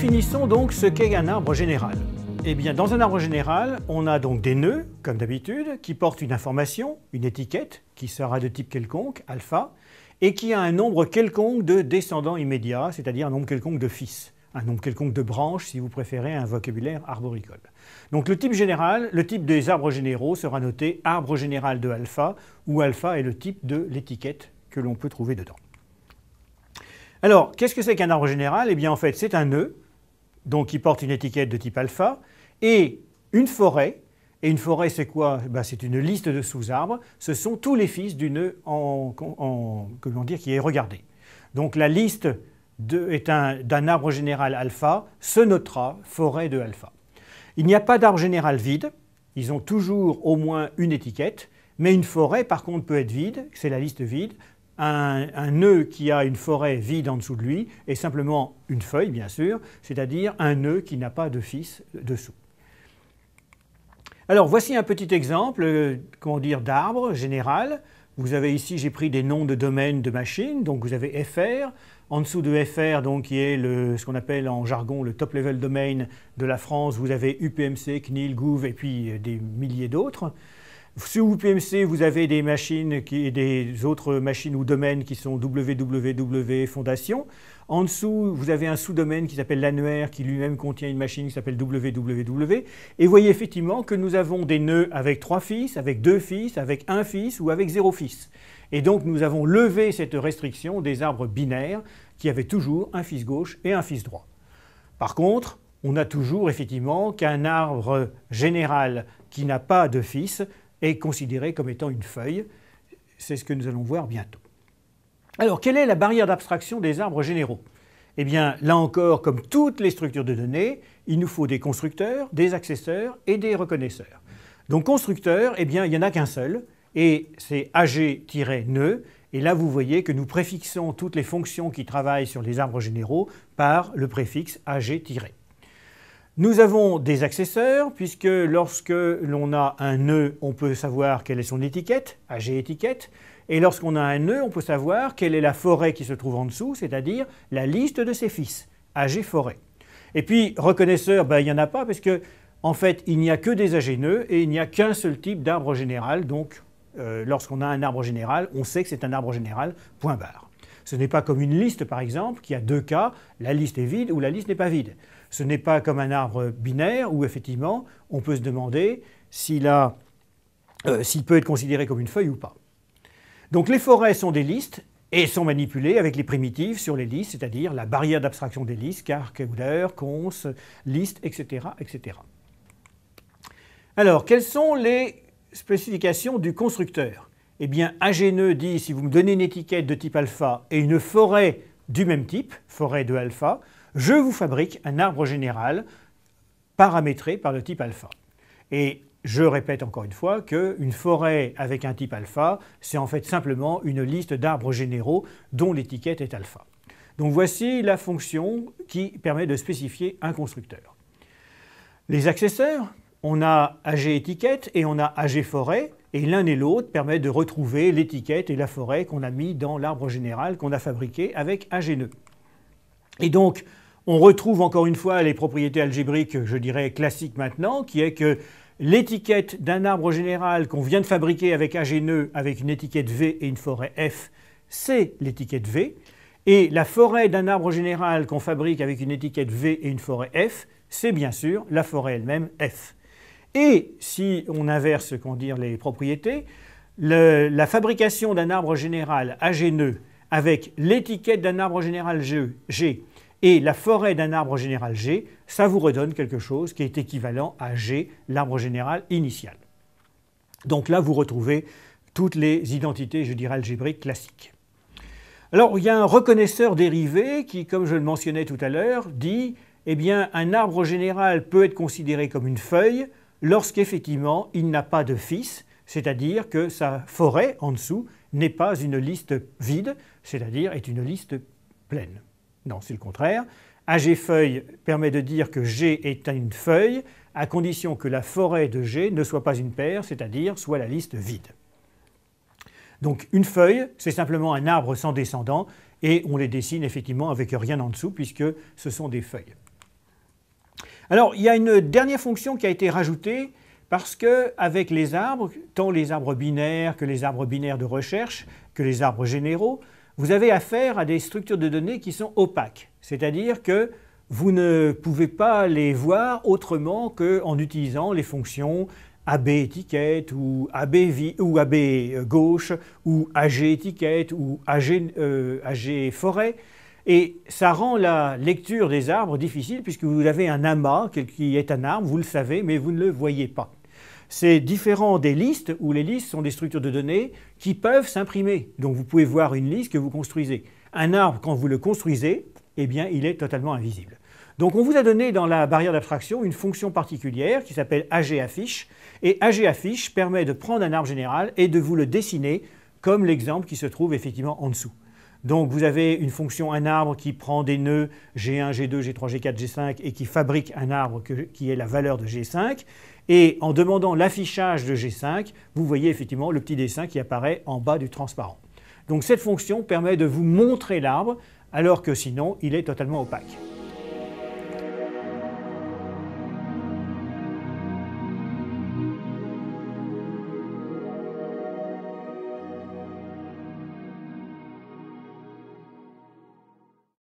Définissons donc ce qu'est un arbre général. Eh bien, dans un arbre général, on a donc des nœuds, comme d'habitude, qui portent une information, une étiquette, qui sera de type quelconque, alpha, et qui a un nombre quelconque de descendants immédiats, c'est-à-dire un nombre quelconque de fils, un nombre quelconque de branches, si vous préférez un vocabulaire arboricole. Donc le type général, le type des arbres généraux sera noté arbre général de alpha, où alpha est le type de l'étiquette que l'on peut trouver dedans. Alors, qu'est-ce que c'est qu'un arbre général Eh bien, en fait, c'est un nœud donc qui porte une étiquette de type alpha, et une forêt. Et une forêt, c'est quoi bah, C'est une liste de sous-arbres. Ce sont tous les fils d'une nœud en, dire, qui est regardé. Donc la liste d'un arbre général alpha se notera forêt de alpha. Il n'y a pas d'arbre général vide. Ils ont toujours au moins une étiquette. Mais une forêt, par contre, peut être vide, c'est la liste vide, un, nœud qui a une forêt vide en dessous de lui est simplement une feuille, bien sûr, c'est-à-dire un nœud qui n'a pas de fils dessous. Alors voici un petit exemple, euh, dire, d'arbre général. Vous avez ici, j'ai pris des noms de domaines de machines, donc vous avez FR, en dessous de FR, donc, qui est ce qu'on appelle en jargon le top level domain de la France, vous avez UPMC, CNIL, GOUV et puis euh, des milliers d'autres. Sous UPMC, vous avez des machines et des autres machines ou domaines qui sont www fondation. En dessous, vous avez un sous-domaine qui s'appelle l'annuaire, qui lui-même contient une machine qui s'appelle www. Et vous voyez effectivement que nous avons des nœuds avec trois fils, avec deux fils, avec un fils ou avec zéro fils. Et donc nous avons levé cette restriction des arbres binaires qui avaient toujours un fils gauche et un fils droit. Par contre, on a toujours effectivement qu'un arbre général qui n'a pas de fils est considéré comme étant une feuille. C'est ce que nous allons voir bientôt. Alors, quelle est la barrière d'abstraction des arbres généraux Eh bien, là encore, comme toutes les structures de données, il nous faut des constructeurs, des accesseurs et des reconnaisseurs. Donc, constructeur, eh bien, il n'y en a qu'un seul, et c'est ag neu et là, vous voyez que nous préfixons toutes les fonctions qui travaillent sur les arbres généraux par le préfixe ag-. Nous avons des accesseurs, puisque lorsque l'on a un nœud, on peut savoir quelle est son étiquette, AG étiquette, et lorsqu'on a un nœud, on peut savoir quelle est la forêt qui se trouve en dessous, c'est-à-dire la liste de ses fils, AG forêt. Et puis, reconnaisseur, ben, il n'y en a pas, parce que en fait, il n'y a que des AG nœuds et il n'y a qu'un seul type d'arbre général, donc euh, lorsqu'on a un arbre général, on sait que c'est un arbre général, point barre. Ce n'est pas comme une liste, par exemple, qui a deux cas, la liste est vide ou la liste n'est pas vide. Ce n'est pas comme un arbre binaire où, effectivement, on peut se demander s'il euh, peut être considéré comme une feuille ou pas. Donc les forêts sont des listes et sont manipulées avec les primitives sur les listes, c'est-à-dire la barrière d'abstraction des listes, ou heure, Cons, liste, etc., etc. Alors, quelles sont les spécifications du constructeur eh bien AGNE dit si vous me donnez une étiquette de type alpha et une forêt du même type, forêt de alpha, je vous fabrique un arbre général paramétré par le type alpha. Et je répète encore une fois qu'une forêt avec un type alpha, c'est en fait simplement une liste d'arbres généraux dont l'étiquette est alpha. Donc voici la fonction qui permet de spécifier un constructeur. Les accesseurs, on a AG étiquette et on a AG forêt. Et l'un et l'autre permettent de retrouver l'étiquette et la forêt qu'on a mis dans l'arbre général qu'on a fabriqué avec AGNE. Et donc, on retrouve encore une fois les propriétés algébriques, je dirais classiques maintenant, qui est que l'étiquette d'un arbre général qu'on vient de fabriquer avec AGNE, avec une étiquette V et une forêt F, c'est l'étiquette V. Et la forêt d'un arbre général qu'on fabrique avec une étiquette V et une forêt F, c'est bien sûr la forêt elle-même F. Et si on inverse qu'on dire les propriétés, la fabrication d'un arbre général ag avec l'étiquette d'un arbre général G, G et la forêt d'un arbre général G, ça vous redonne quelque chose qui est équivalent à G, l'arbre général initial. Donc là, vous retrouvez toutes les identités, je dirais, algébriques classiques. Alors, il y a un reconnaisseur dérivé qui, comme je le mentionnais tout à l'heure, dit eh bien, un arbre général peut être considéré comme une feuille lorsqu'effectivement il n'a pas de fils, c'est-à-dire que sa forêt en dessous n'est pas une liste vide, c'est-à-dire est une liste pleine. Non, c'est le contraire. AG feuille permet de dire que G est une feuille à condition que la forêt de G ne soit pas une paire, c'est-à-dire soit la liste vide. Donc une feuille, c'est simplement un arbre sans descendant et on les dessine effectivement avec rien en dessous puisque ce sont des feuilles. Alors, il y a une dernière fonction qui a été rajoutée parce que avec les arbres, tant les arbres binaires que les arbres binaires de recherche, que les arbres généraux, vous avez affaire à des structures de données qui sont opaques, c'est-à-dire que vous ne pouvez pas les voir autrement qu'en utilisant les fonctions AB étiquette ou AB, ou AB euh, gauche ou AG étiquette ou AG euh, forêt. Et ça rend la lecture des arbres difficile puisque vous avez un amas qui est un arbre, vous le savez, mais vous ne le voyez pas. C'est différent des listes où les listes sont des structures de données qui peuvent s'imprimer. Donc vous pouvez voir une liste que vous construisez. Un arbre, quand vous le construisez, eh bien, il est totalement invisible. Donc on vous a donné dans la barrière d'abstraction une fonction particulière qui s'appelle agaffiche. Et agaffiche permet de prendre un arbre général et de vous le dessiner comme l'exemple qui se trouve effectivement en dessous. Donc vous avez une fonction, un arbre qui prend des nœuds G1, G2, G3, G4, G5 et qui fabrique un arbre qui est la valeur de G5. Et en demandant l'affichage de G5, vous voyez effectivement le petit dessin qui apparaît en bas du transparent. Donc cette fonction permet de vous montrer l'arbre alors que sinon il est totalement opaque.